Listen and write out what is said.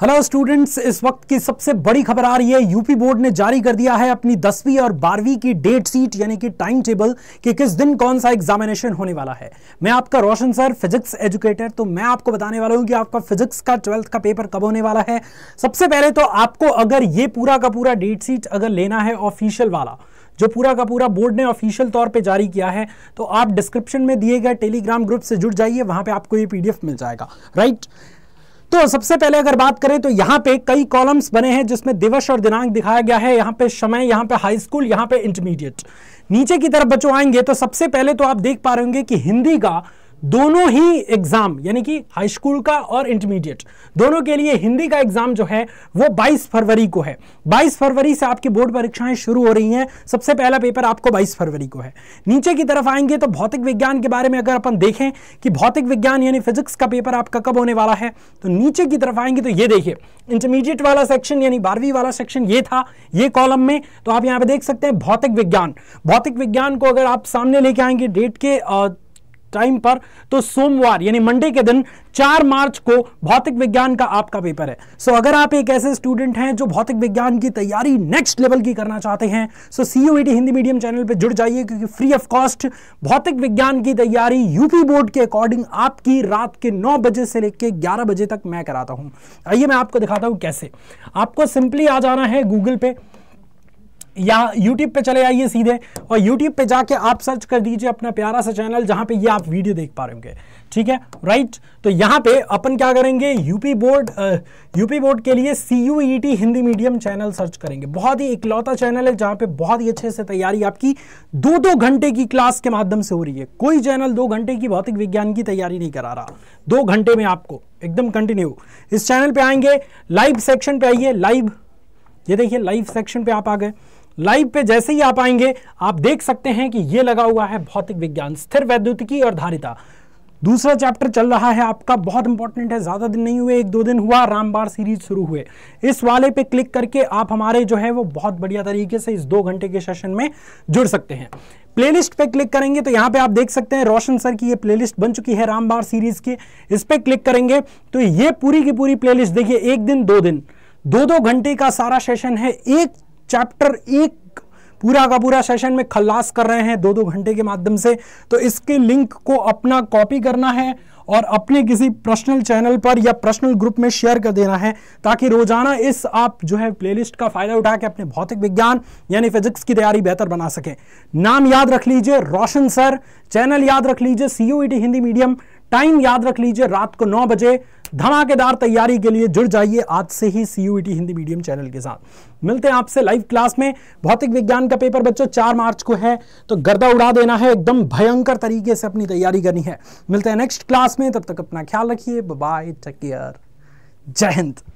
Hello students इस वक्त की सबसे बड़ी खबर आ रही है यूपी बोर्ड ने जारी कर दिया है अपनी दसवीं और बारहवीं की डेट सीट यानी कि टाइम टेबल कि किस दिन कौन सा एग्जामिनेशन होने वाला है मैं आपका रोशन सर फिजिक्स एजुकेटर तो मैं आपको बताने वाला हूं कि आपका फिजिक्स का ट्वेल्थ का पेपर कब होने वाला है सबसे पहले तो आपको अगर ये पूरा का पूरा डेट सीट अगर लेना है ऑफिशियल वाला जो पूरा का पूरा बोर्ड ने ऑफिशियल तौर पे जारी किया है तो आप डिस्क्रिप्शन में दिए गए टेलीग्राम ग्रुप से जुड़ जाइए वहां पे आपको ये पीडीएफ मिल जाएगा राइट right? तो सबसे पहले अगर बात करें तो यहां पे कई कॉलम्स बने हैं जिसमें दिवस और दिनांक दिखाया गया है यहां पे समय यहां पे हाई स्कूल यहां पे इंटरमीडिएट नीचे की तरफ बच्चों आएंगे तो सबसे पहले तो आप देख पा रहे होंगे कि हिंदी का दोनों ही एग्जाम यानी कि हाई स्कूल का और इंटरमीडिएट दोनों के लिए हिंदी का एग्जाम जो है वो 22 फरवरी को है 22 फरवरी से आपकी बोर्ड परीक्षाएं शुरू हो रही हैं सबसे पहला पेपर आपको 22 फरवरी को है नीचे की तरफ आएंगे तो भौतिक विज्ञान के बारे में अगर अपन देखें कि भौतिक विज्ञान यानी फिजिक्स का पेपर आपका कब होने वाला है तो नीचे की तरफ आएंगे तो ये देखिए इंटरमीडिएट वाला सेक्शन यानी बारहवीं वाला सेक्शन ये था ये कॉलम में तो आप यहाँ पे देख सकते हैं भौतिक विज्ञान भौतिक विज्ञान को अगर आप सामने लेके आएंगे डेट के टाइम पर तो सोमवार यानी मंडे के दिन 4 मार्च को भौतिक विज्ञान का आपका पेपर है सो अगर आप एक ऐसे स्टूडेंट हैं जो भौतिक विज्ञान की तैयारी नेक्स्ट लेवल की करना चाहते हैं so so CUET e Hindi medium channel पर जुड़ जाइए क्योंकि फ्री ऑफ कॉस्ट भौतिक विज्ञान की तैयारी यूपी बोर्ड के अकॉर्डिंग आपकी रात के नौ बजे से लेकर ग्यारह बजे तक मैं कराता हूं आइए मैं आपको दिखाता हूं कैसे आपको सिंपली आ जाना है गूगल पे या यूट्यूब पे चले आइए सीधे और यूट्यूब पे जाके आप सर्च कर दीजिए अपना प्यारा सा चैनल जहां पे ये आप वीडियो देख पा रहे होंगे ठीक है राइट तो यहां पे अपन क्या करेंगे यूपी बोर्ड यूपी बोर्ड के लिए C U T Hindi medium channel search करेंगे बहुत ही इकलौता चैनल है जहां पे बहुत ही अच्छे से तैयारी आपकी दो दो घंटे की क्लास के माध्यम से हो रही है कोई चैनल दो घंटे की भौतिक विज्ञान की तैयारी नहीं करा रहा दो घंटे में आपको एकदम कंटिन्यू इस चैनल पर आएंगे लाइव सेक्शन पे आइए लाइव ये देखिए लाइव सेक्शन पे आप आ गए लाइव पे जैसे ही आप आएंगे आप देख सकते हैं कि ये लगा हुआ है भौतिक विज्ञान स्थिर वैद्युतिकी और धारिता दूसरा चैप्टर चल रहा है आपका बहुत इंपॉर्टेंट है ज़्यादा दिन नहीं हुए एक दो दिन हुआ रामबार सीरीज शुरू हुए इस वाले पे क्लिक करके आप हमारे जो है वो बहुत बढ़िया तरीके से इस दो घंटे के सेशन में जुड़ सकते हैं प्लेलिस्ट पे क्लिक करेंगे तो यहाँ पे आप देख सकते हैं रोशन सर की ये प्लेलिस्ट बन चुकी है रामबार सीरीज की इस पर क्लिक करेंगे तो ये पूरी की पूरी प्लेलिस्ट देखिए एक दिन दो दिन दो दो घंटे का सारा सेशन है एक चैप्टर एक पूरा का पूरा सेशन में खल्लास कर रहे हैं दो दो घंटे के माध्यम से तो इसके लिंक को अपना कॉपी करना है और अपने किसी पर्सनल चैनल पर या पर्सनल ग्रुप में शेयर कर देना है ताकि रोजाना इस आप जो है प्लेलिस्ट का फायदा उठा के अपने भौतिक विज्ञान यानी फिजिक्स की तैयारी बेहतर बना सके नाम याद रख लीजिए रोशन सर चैनल याद रख लीजिए सीयूईटी हिंदी मीडियम टाइम याद रख लीजिए रात को नौ बजे धमाकेदार तैयारी के लिए जुड़ जाइए आज से ही CUET e Hindi medium channel के साथ मिलते हैं आपसे लाइव क्लास में भौतिक विज्ञान का पेपर बच्चों चार मार्च को है तो गर्दा उड़ा देना है एकदम भयंकर तरीके से अपनी तैयारी करनी है मिलते हैं नेक्स्ट क्लास में तब तक अपना ख्याल रखिए बाय टेक केयर जय हिंद